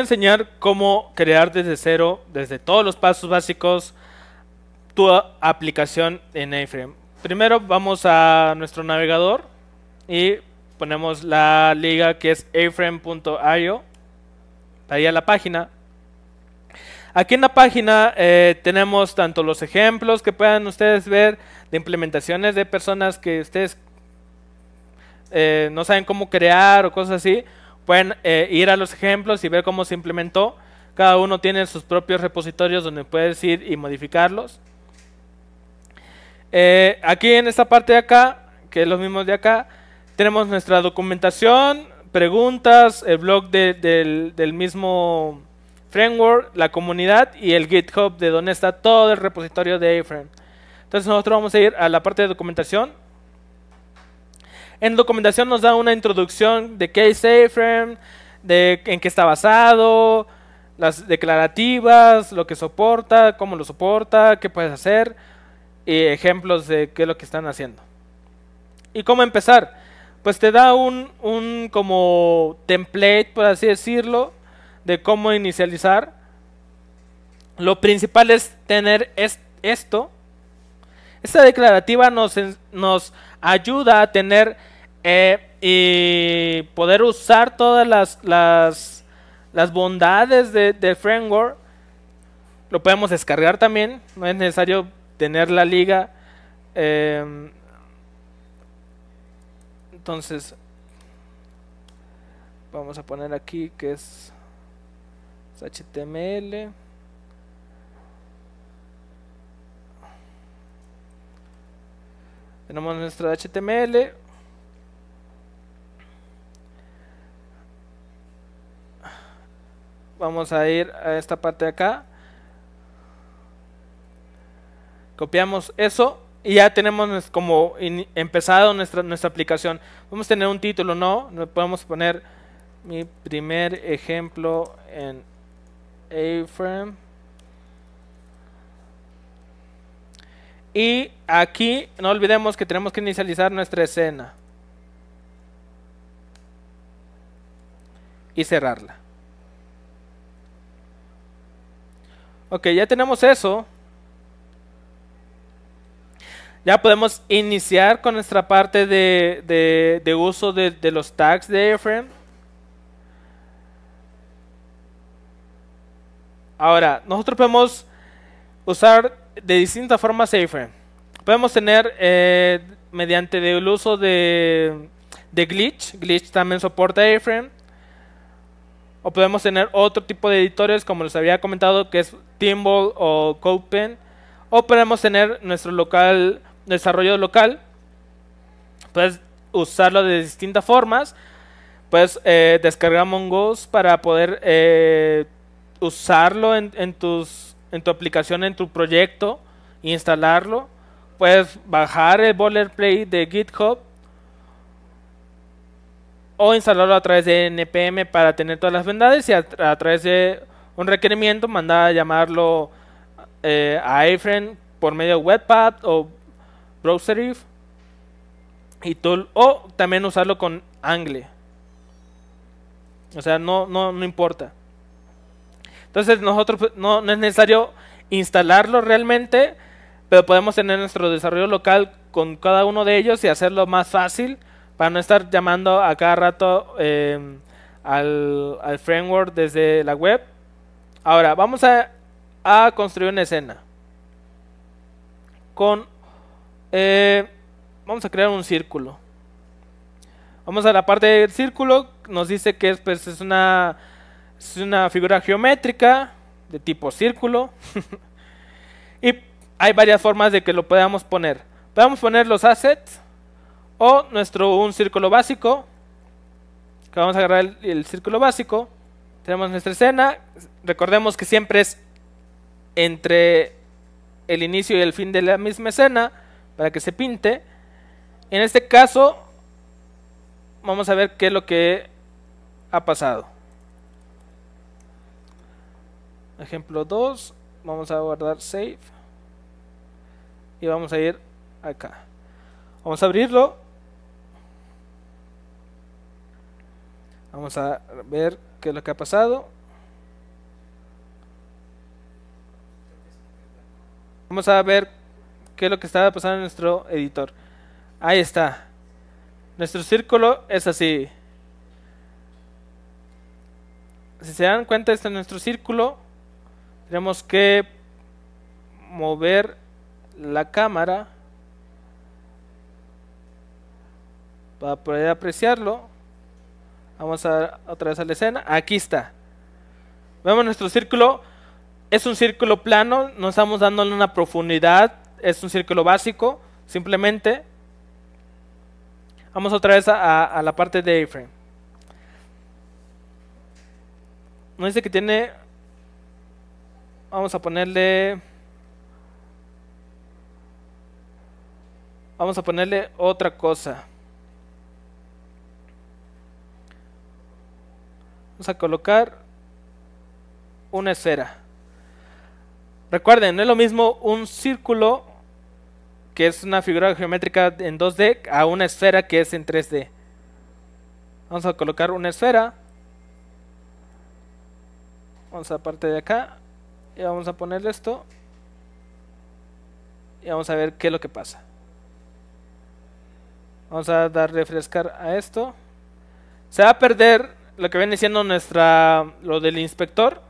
enseñar cómo crear desde cero, desde todos los pasos básicos, tu aplicación en iframe. Primero vamos a nuestro navegador y ponemos la liga que es aframe.io ahí a la página. Aquí en la página eh, tenemos tanto los ejemplos que puedan ustedes ver de implementaciones de personas que ustedes eh, no saben cómo crear o cosas así, Pueden eh, ir a los ejemplos y ver cómo se implementó. Cada uno tiene sus propios repositorios donde puedes ir y modificarlos. Eh, aquí en esta parte de acá, que es lo mismo de acá, tenemos nuestra documentación, preguntas, el blog del, mismo framework, la comunidad y el GitHub de donde está todo el repositorio de a Entonces nosotros vamos a ir a la parte de documentación en documentación nos da una introducción de qué es A-Frame, de en qué está basado, las declarativas, lo que soporta, cómo lo soporta, qué puedes hacer, y ejemplos de qué es lo que están haciendo. ¿Y cómo empezar? Pues te da un, como template, por así decirlo, de cómo inicializar. Lo principal es tener esto. Esta declarativa nos, nos ayuda a tener eh, y poder usar todas las, las, bondades de, del framework. Lo podemos descargar también. No es necesario tener la liga. Eh, entonces, vamos a poner aquí que es HTML. Tenemos nuestra HTML. vamos a ir a esta parte de acá. Copiamos eso y ya tenemos como empezado nuestra, nuestra aplicación. Vamos a tener un título, ¿no? podemos poner mi primer ejemplo en A-Frame. Y aquí no olvidemos que tenemos que inicializar nuestra escena. Y cerrarla. Ok, ya tenemos eso. Ya podemos iniciar con nuestra parte de, uso de, los tags de Airframe. Ahora, nosotros podemos usar de distintas formas Airframe. Podemos tener eh, mediante el uso de, de glitch. Glitch también soporta Airframe. O podemos tener otro tipo de editores, como les había comentado, que es Timbal o Copen. O podemos tener nuestro local, desarrollo local. Puedes usarlo de distintas formas. Puedes eh, descargar Mongoose para poder eh, usarlo en, tus, en tu aplicación, en tu proyecto, e instalarlo. Puedes bajar el boilerplate de GitHub o instalarlo a través de npm para tener todas las vendades. y a, través de un requerimiento mandar a llamarlo eh, a iframe por medio de webpack o browserif y tool o también usarlo con angle o sea no no importa entonces nosotros pues, no, no es necesario instalarlo realmente pero podemos tener nuestro desarrollo local con cada uno de ellos y hacerlo más fácil para no estar llamando a cada rato em, al, framework desde la web. Ahora, vamos a, construir una escena. Con, eh, vamos a crear un círculo. Vamos a la parte del círculo, nos dice que es, pues, una, es una figura geométrica de tipo círculo. y hay varias formas de que lo podamos poner. Podemos poner los assets, o nuestro un círculo básico. vamos a agarrar el círculo básico. Tenemos nuestra escena. Recordemos que siempre es entre el inicio y el fin de la misma escena para que se pinte. En este caso, vamos a ver qué es lo que ha pasado. Ejemplo 2, vamos a guardar save y vamos a ir acá. Vamos a abrirlo Vamos a ver qué es lo que ha pasado. Vamos a ver qué es lo que estaba pasando en nuestro editor. Ahí está. Nuestro círculo es así. Si se dan cuenta, este es nuestro círculo. Tenemos que mover la cámara para poder apreciarlo. Vamos a otra vez a la escena. Aquí está. Vemos nuestro círculo. Es un círculo plano, no estamos dándole una profundidad. Es un círculo básico, simplemente. Vamos otra vez a, la parte de A-frame. Nos dice que tiene... Vamos a ponerle... Vamos a ponerle otra cosa. Vamos a colocar una esfera. Recuerden, no es lo mismo un círculo que es una figura geométrica en 2D a una esfera que es en 3D. Vamos a colocar una esfera. Vamos a parte de acá y vamos a ponerle esto y vamos a ver qué es lo que pasa. Vamos a dar refrescar a esto. Se va a perder lo que viene siendo nuestra, lo del inspector.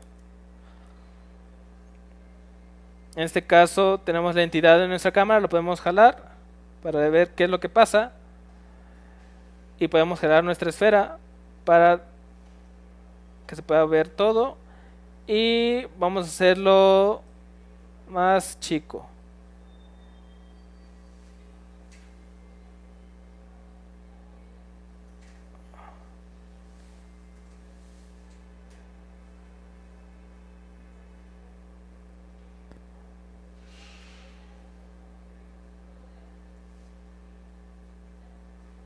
En este caso tenemos la entidad de nuestra cámara, lo podemos jalar para ver qué es lo que pasa. Y podemos jalar nuestra esfera para que se pueda ver todo. Y vamos a hacerlo más chico.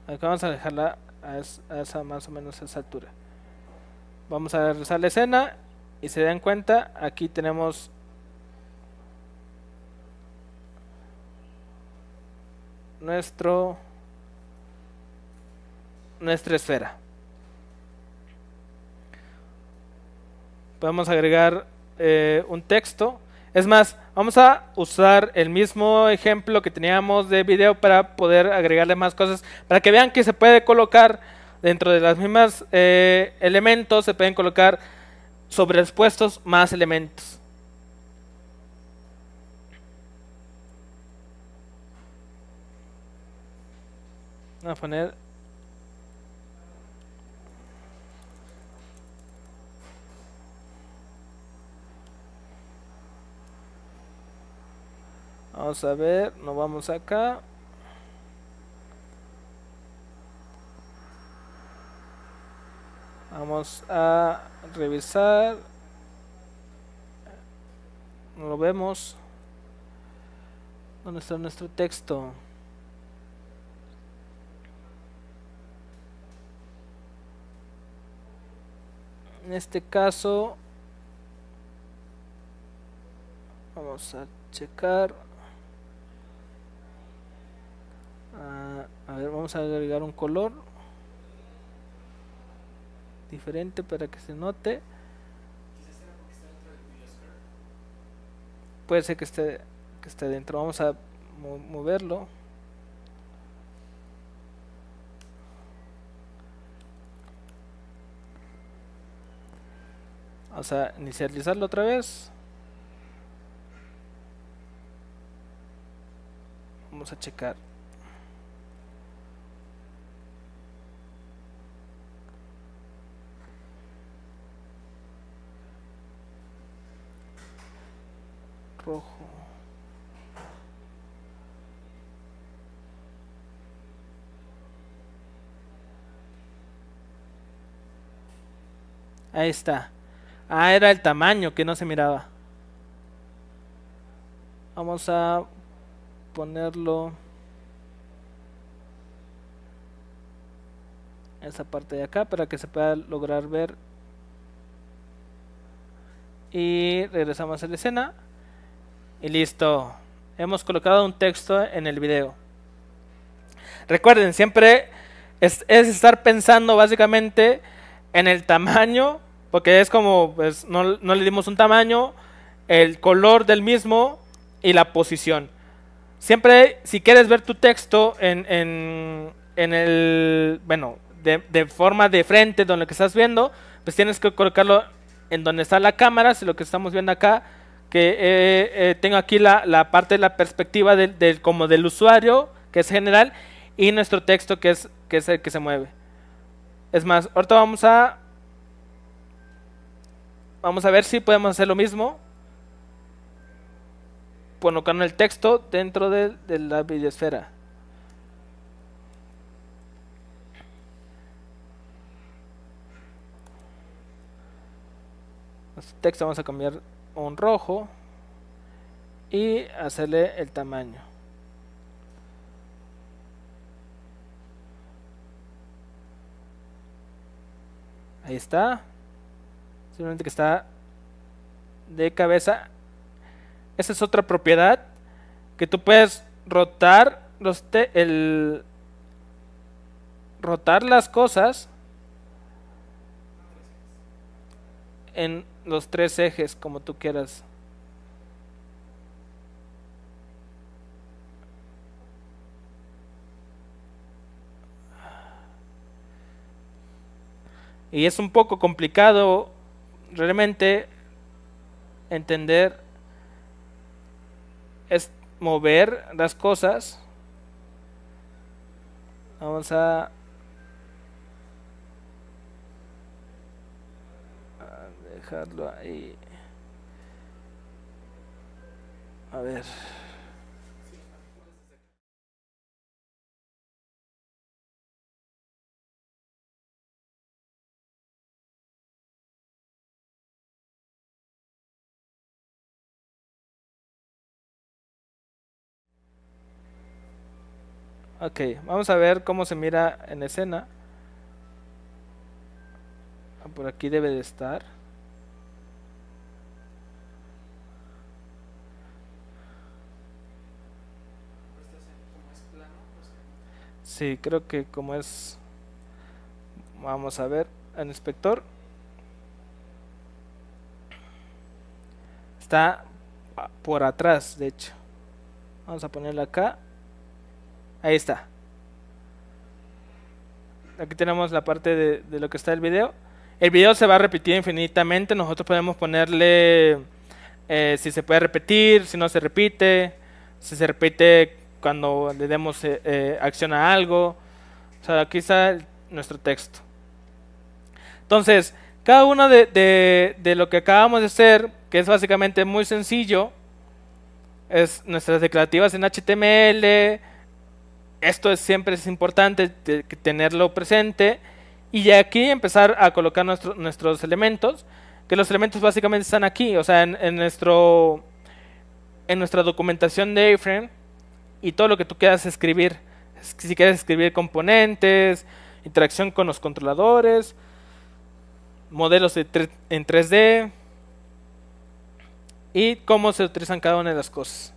Acá vamos a dejarla a, esa más o menos a esa altura. Vamos a regresar la escena y se dan cuenta, aquí tenemos nuestro nuestra esfera. Podemos agregar eh, un texto. Es más, Vamos a usar el mismo ejemplo que teníamos de video para poder agregarle más cosas, para que vean que se puede colocar dentro de las mismas eh, elementos, se pueden colocar sobre expuestos más elementos. Vamos a poner Vamos a ver, nos vamos acá. Vamos a revisar. No lo vemos. ¿Dónde está nuestro texto? En este caso, vamos a checar. vamos a agregar un color diferente para que se note puede ser que esté que esté dentro vamos a moverlo vamos a inicializarlo otra vez vamos a checar Ahí está. Ah, era el tamaño que no se miraba. Vamos a ponerlo. Esa parte de acá para que se pueda lograr ver. Y regresamos a la escena. Y listo. Hemos colocado un texto en el video. Recuerden, siempre es, es estar pensando básicamente en el tamaño porque es como, pues, no, le dimos un tamaño, el color del mismo y la posición. Siempre, si quieres ver tu texto en, el, bueno, de, forma de frente, donde que estás viendo, pues tienes que colocarlo en donde está la cámara, si lo que estamos viendo acá, que eh, eh, tengo aquí la, parte de la perspectiva del, como del usuario, que es general, y nuestro texto, que es, que es el que se mueve. Es más, ahorita vamos a Vamos a ver si podemos hacer lo mismo. Colocando el texto dentro de, la videosfera. Este texto vamos a cambiar un rojo y hacerle el tamaño. Ahí está. Simplemente que está de cabeza. Esa es otra propiedad. Que tú puedes rotar los te el rotar las cosas en los tres ejes como tú quieras. Y es un poco complicado realmente entender es mover las cosas. Vamos a dejarlo ahí. A ver. Ok, vamos a ver cómo se mira en escena. Ah, por aquí debe de estar. Sí, creo que como es... Vamos a ver, el inspector. Está por atrás, de hecho. Vamos a ponerla acá. Ahí está. Aquí tenemos la parte de, lo que está el video. El video se va a repetir infinitamente. Nosotros podemos ponerle eh, si se puede repetir, si no se repite, si se repite cuando le demos eh, eh, acción a algo. O sea, aquí está nuestro texto. Entonces, cada uno de, de, lo que acabamos de hacer, que es básicamente muy sencillo, es nuestras declarativas en HTML, esto es, siempre es importante tenerlo presente y ya aquí empezar a colocar nuestros elementos, que los elementos básicamente están aquí, o sea, en, nuestro, en nuestra documentación de A-Frame y todo lo que tú quieras escribir. Si quieres escribir componentes, interacción con los controladores, modelos en 3D y cómo se utilizan cada una de las cosas.